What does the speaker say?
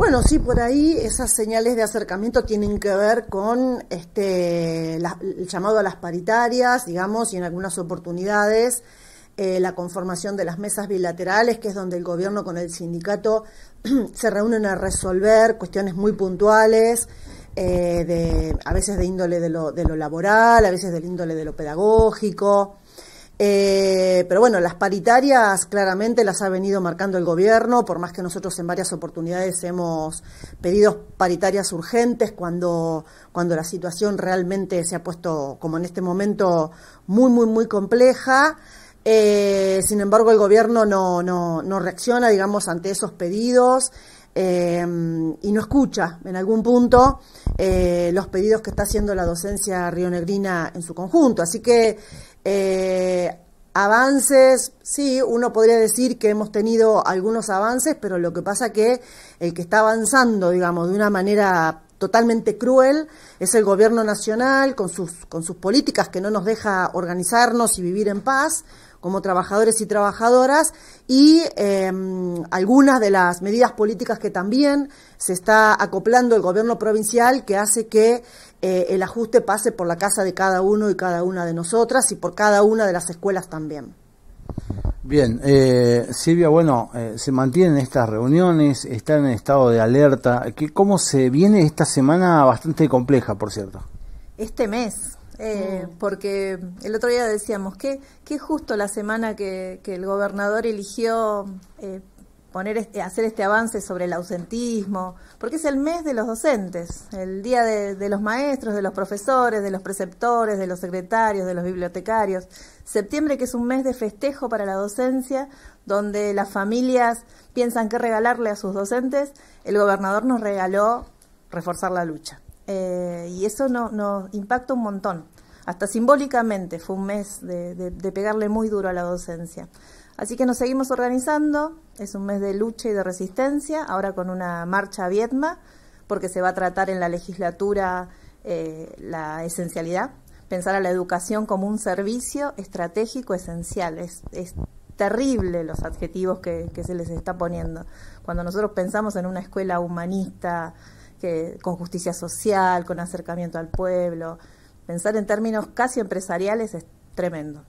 Bueno, sí, por ahí esas señales de acercamiento tienen que ver con este, el llamado a las paritarias, digamos, y en algunas oportunidades eh, la conformación de las mesas bilaterales, que es donde el gobierno con el sindicato se reúnen a resolver cuestiones muy puntuales, eh, de, a veces de índole de lo, de lo laboral, a veces de índole de lo pedagógico. Eh, pero bueno, las paritarias claramente las ha venido marcando el gobierno, por más que nosotros en varias oportunidades hemos pedido paritarias urgentes cuando, cuando la situación realmente se ha puesto, como en este momento, muy, muy, muy compleja. Eh, sin embargo, el gobierno no, reacciona, digamos, ante esos pedidos. Eh, y no escucha en algún punto los pedidos que está haciendo la docencia rionegrina en su conjunto. Así que eh, avances, sí, uno podría decir que hemos tenido algunos avances, pero lo que pasa que el que está avanzando, digamos, de una manera totalmente cruel es el gobierno nacional con sus, con sus políticas que no nos deja organizarnos y vivir en paz como trabajadores y trabajadoras y em, algunas de las medidas políticas que también se está acoplando el gobierno provincial que hace que eh, el ajuste pase por la casa de cada uno y cada una de nosotras y por cada una de las escuelas también. Bien, eh, Silvia, bueno, eh, se mantienen estas reuniones, están en estado de alerta. ¿Cómo se viene esta semana bastante compleja, por cierto? Este mes, eh, porque el otro día decíamos que, que justo la semana que el gobernador eligió eh, este, hacer este avance sobre el ausentismo, porque es el mes de los docentes, el día de, los maestros, de los profesores, de los preceptores, de los secretarios, de los bibliotecarios. Septiembre que es un mes de festejo para la docencia, donde las familias piensan que regalarle a sus docentes, el gobernador nos regaló reforzar la lucha. Eh, y eso nos impacta un montón. Hasta simbólicamente fue un mes de pegarle muy duro a la docencia. Así que nos seguimos organizando, es un mes de lucha y de resistencia, ahora con una marcha a Vietma, porque se va a tratar en la legislatura eh, la esencialidad, pensar a la educación como un servicio estratégico esencial, es, terrible los adjetivos que, que, se les está poniendo. Cuando nosotros pensamos en una escuela humanista, que, con justicia social, con acercamiento al pueblo, pensar en términos casi empresariales es tremendo.